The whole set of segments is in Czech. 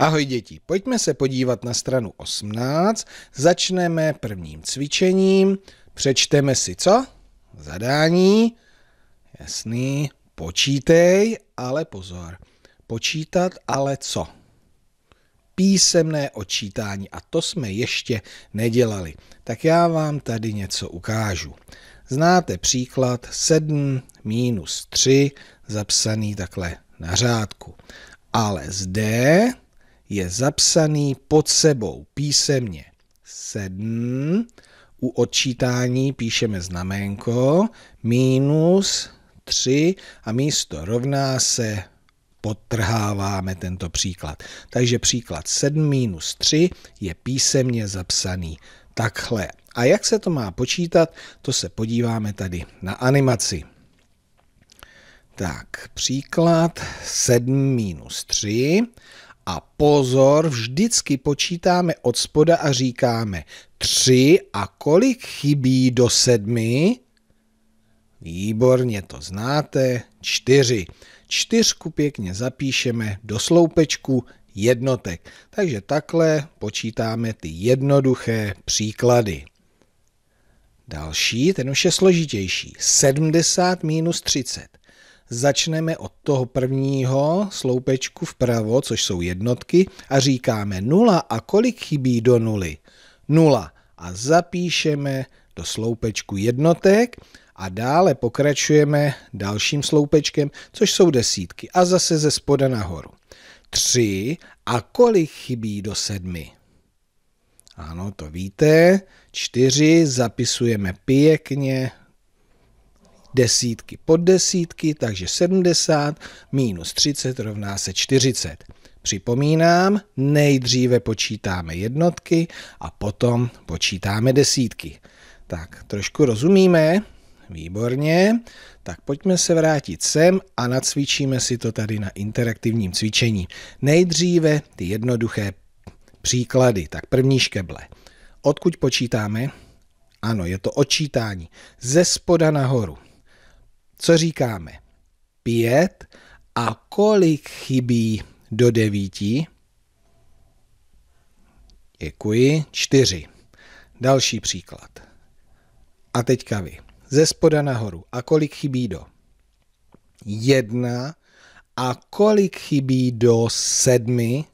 Ahoj děti, pojďme se podívat na stranu 18. Začneme prvním cvičením. Přečteme si co? Zadání. Jasný. Počítej, ale pozor. Počítat, ale co? Písemné odčítání a to jsme ještě nedělali. Tak já vám tady něco ukážu. Znáte příklad 7 minus 3 zapsaný takhle na řádku. Ale zde je zapsaný pod sebou písemně sedm. u odčítání píšeme znaménko minus tři a místo rovná se podtrháváme tento příklad. Takže příklad 7 minus 3 je písemně zapsaný takhle. A jak se to má počítat, to se podíváme tady na animaci. Tak, příklad 7 minus 3 a pozor, vždycky počítáme od spoda a říkáme 3 a kolik chybí do sedmi? Výborně to znáte, čtyři. Čtyřku pěkně zapíšeme do sloupečku jednotek. Takže takhle počítáme ty jednoduché příklady. Další, ten už je složitější. 70 minus 30. Začneme od toho prvního sloupečku vpravo, což jsou jednotky, a říkáme 0 a kolik chybí do nuly? 0 a zapíšeme do sloupečku jednotek a dále pokračujeme dalším sloupečkem, což jsou desítky a zase ze spoda nahoru. 3 a kolik chybí do sedmi? Ano, to víte. 4 zapisujeme pěkně desítky pod desítky, takže 70 minus 30 rovná se 40. Připomínám, nejdříve počítáme jednotky a potom počítáme desítky. Tak, trošku rozumíme? Výborně. Tak pojďme se vrátit sem a nacvičíme si to tady na interaktivním cvičení. Nejdříve ty jednoduché příklady. Tak první škeble. Odkud počítáme? Ano, je to odčítání. Ze spoda nahoru co říkáme? Pět a kolik chybí do devíti? Děkuji. Čtyři. Další příklad. A teďka vy. Ze spoda nahoru. A kolik chybí do? Jedna. A kolik chybí do sedmi?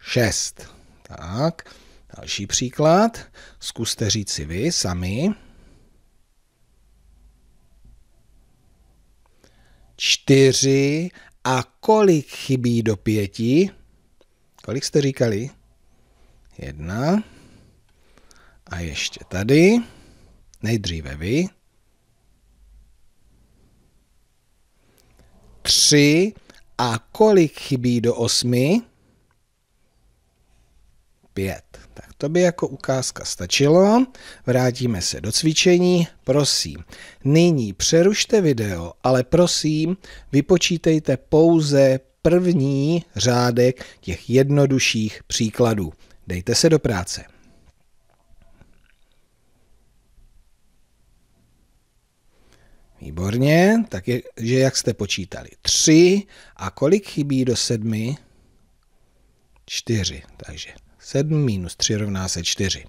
Šest. Tak. Další příklad. Zkuste říct si vy sami. čtyři a kolik chybí do pěti? Kolik jste říkali? Jedna. A ještě tady. Nejdříve vy. Tři. A kolik chybí do osmi? Pět. Tak to by jako ukázka stačilo. Vrátíme se do cvičení. Prosím, nyní přerušte video, ale prosím, vypočítejte pouze první řádek těch jednodušších příkladů. Dejte se do práce. Výborně, takže jak jste počítali? Tři a kolik chybí do sedmi? 4. Takže 7 minus 3 rovná se 4.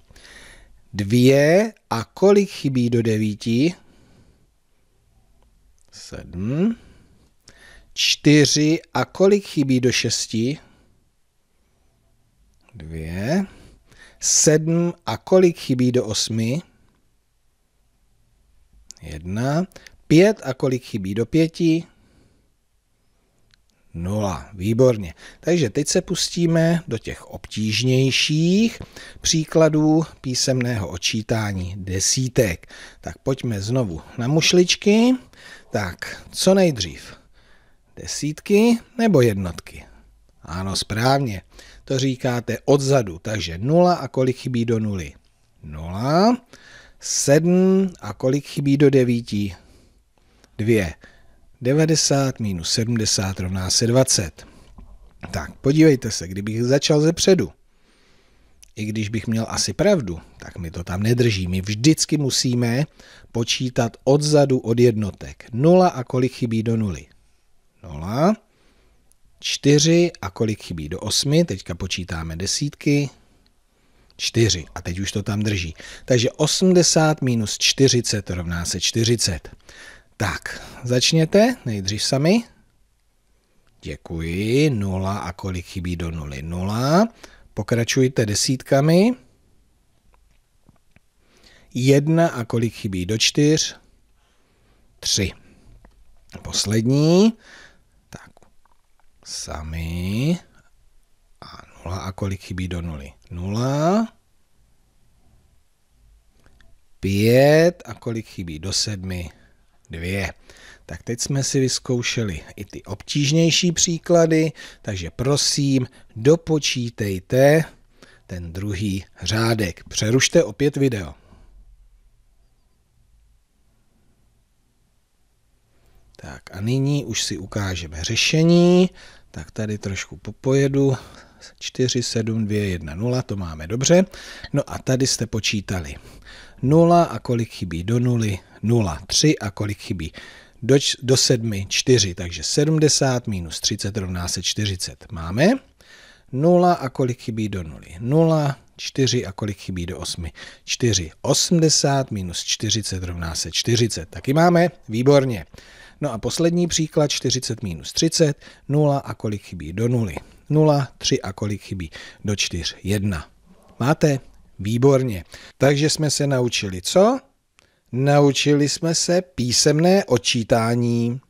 2 a kolik chybí do 9? 7. 4 a kolik chybí do 6? 2. 7 a kolik chybí do 8? 1. 5 a kolik chybí do 5? nula. Výborně. Takže teď se pustíme do těch obtížnějších příkladů písemného očítání desítek. Tak pojďme znovu na mušličky. Tak, co nejdřív? Desítky nebo jednotky? Ano, správně. To říkáte odzadu, takže nula a kolik chybí do nuly? Nula. Sedm a kolik chybí do devíti? Dvě. 90 minus 70 rovná se 20. Tak, podívejte se, kdybych začal ze předu, i když bych měl asi pravdu, tak mi to tam nedrží. My vždycky musíme počítat odzadu od jednotek. 0 a kolik chybí do nuly? 0, 4 a kolik chybí do 8, teďka počítáme desítky, 4 a teď už to tam drží. Takže 80 minus 40 rovná se 40. Tak, začněte nejdřív sami. Děkuji, nula a kolik chybí do nuly? Nula. Pokračujte desítkami. Jedna a kolik chybí do čtyř? Tři. Poslední. Tak, sami. A nula a kolik chybí do nuly? Nula. Pět a kolik chybí do sedmi? 2. Tak teď jsme si vyzkoušeli i ty obtížnější příklady, takže prosím, dopočítejte ten druhý řádek. Přerušte opět video. Tak a nyní už si ukážeme řešení. Tak tady trošku popojedu 47210, to máme dobře. No a tady jste počítali 0 a kolik chybí do 0? 0, 3 a kolik chybí do, do 7, 4, takže 70 minus 30 rovná se 40. Máme 0 a kolik chybí do 0? 0, 4 a kolik chybí do 8? 4. 80 minus 40 rovná se 40. Taky máme? Výborně. No a poslední příklad 40 minus 30, 0 a kolik chybí do 0? 0, 3 a kolik chybí? Do 4, 1. Máte? Výborně. Takže jsme se naučili co? Naučili jsme se písemné odčítání.